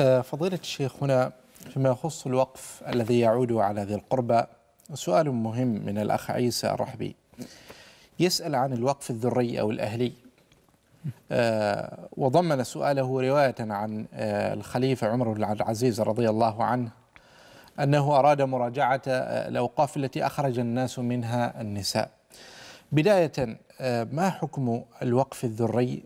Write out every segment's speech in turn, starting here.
آه، فضيلة الشيخ هنا فيما يخص الوقف الذي يعود على ذي القربى سؤال مهم من الأخ عيسى الرحبي يسأل عن الوقف الذري أو الأهلي آه، وضمن سؤاله رواية عن آه، الخليفة عمر بن عبد العزيز رضي الله عنه أنه أراد مراجعة الأوقاف التي أخرج الناس منها النساء بداية ما حكم الوقف الذري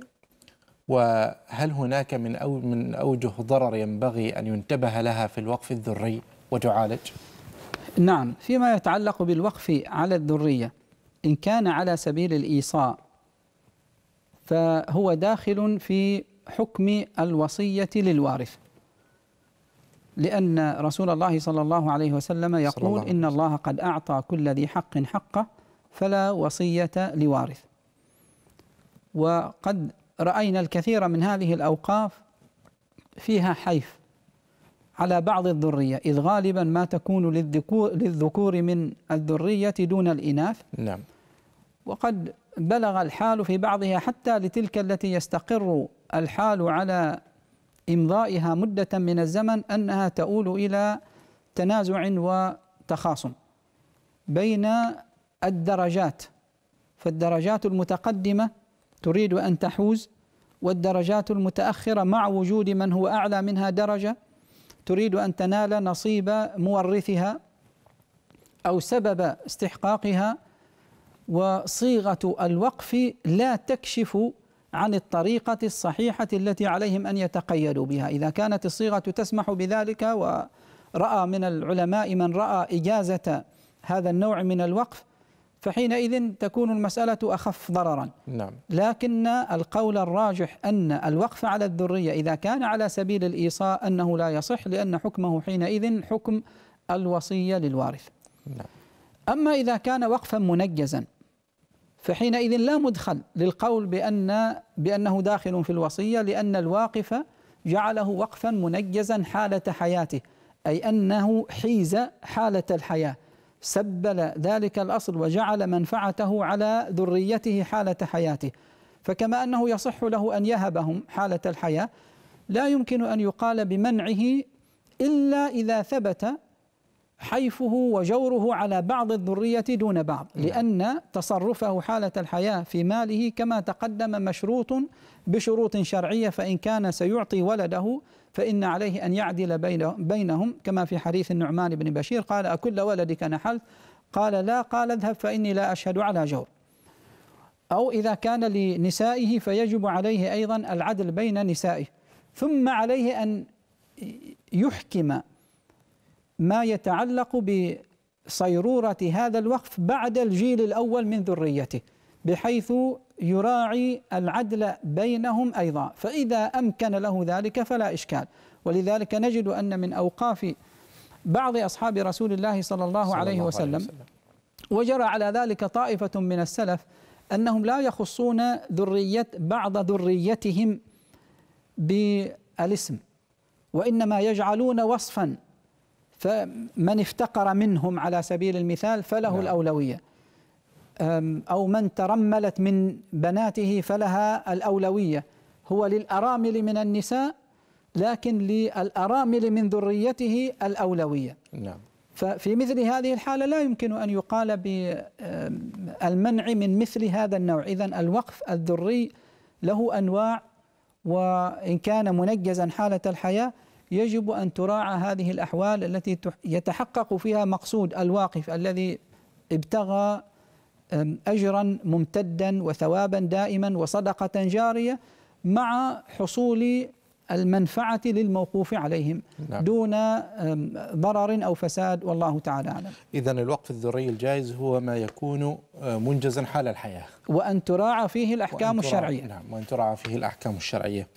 وهل هناك من أو من أوجه ضرر ينبغي أن ينتبه لها في الوقف الذري وتعالج؟ نعم فيما يتعلق بالوقف على الذرية إن كان على سبيل الإيصاء فهو داخل في حكم الوصية للوارث لأن رسول الله صلى الله عليه وسلم يقول الله. إن الله قد أعطى كل ذي حق حقه فلا وصية لوارث وقد راينا الكثير من هذه الاوقاف فيها حيف على بعض الذريه اذ غالبا ما تكون للذكور للذكور من الذريه دون الاناث نعم وقد بلغ الحال في بعضها حتى لتلك التي يستقر الحال على إمضائها مدة من الزمن أنها تؤول إلى تنازع وتخاصم بين الدرجات فالدرجات المتقدمة تريد أن تحوز والدرجات المتأخرة مع وجود من هو أعلى منها درجة تريد أن تنال نصيب مورثها أو سبب استحقاقها وصيغة الوقف لا تكشف عن الطريقة الصحيحة التي عليهم أن يتقيدوا بها إذا كانت الصيغة تسمح بذلك ورأى من العلماء من رأى إجازة هذا النوع من الوقف فحينئذ تكون المسألة أخف ضررا نعم. لكن القول الراجح أن الوقف على الذرية إذا كان على سبيل الإيصاء أنه لا يصح لأن حكمه حينئذ حكم الوصية للوارث نعم. أما إذا كان وقفا منجزا فحينئذ لا مدخل للقول بأن بأنه داخل في الوصية لأن الواقف جعله وقفا منجزا حالة حياته أي أنه حيز حالة الحياة سبل ذلك الأصل وجعل منفعته على ذريته حالة حياته فكما أنه يصح له أن يهبهم حالة الحياة لا يمكن أن يقال بمنعه إلا إذا ثبت حيفه وجوره على بعض الذرية دون بعض نعم. لأن تصرفه حالة الحياة في ماله كما تقدم مشروط بشروط شرعية فإن كان سيعطي ولده فإن عليه أن يعدل بينهم كما في حديث النعمان بن بشير قال أكل ولدك نحل قال لا قال اذهب فإني لا أشهد على جور أو إذا كان لنسائه فيجب عليه أيضا العدل بين نسائه ثم عليه أن يحكم ما يتعلق بصيروره هذا الوقف بعد الجيل الاول من ذريته بحيث يراعي العدل بينهم ايضا فاذا امكن له ذلك فلا اشكال ولذلك نجد ان من اوقاف بعض اصحاب رسول الله صلى الله, عليه وسلم وجرى على ذلك طائفه من السلف انهم لا يخصون ذريه بعض ذريتهم بالاسم وانما يجعلون وصفا فمن افتقر منهم على سبيل المثال فله نعم. الأولوية أو من ترملت من بناته فلها الأولوية هو للأرامل من النساء لكن للأرامل من ذريته الأولوية نعم ففي مثل هذه الحالة لا يمكن أن يقال بالمنع من مثل هذا النوع إذا الوقف الذري له أنواع وإن كان منجزا حالة الحياة يجب أن تراعى هذه الأحوال التي يتحقق فيها مقصود الواقف الذي ابتغى أجرا ممتدا وثوابا دائما وصدقة جارية مع حصول المنفعة للموقوف عليهم نعم. دون ضرر أو فساد والله تعالى أعلم إذا الوقف الذري الجائز هو ما يكون أه، منجزا حال الحياة وأن تراعى فيه الأحكام وأن تراعى الشرعية نعم وأن تراعى فيه الأحكام الشرعية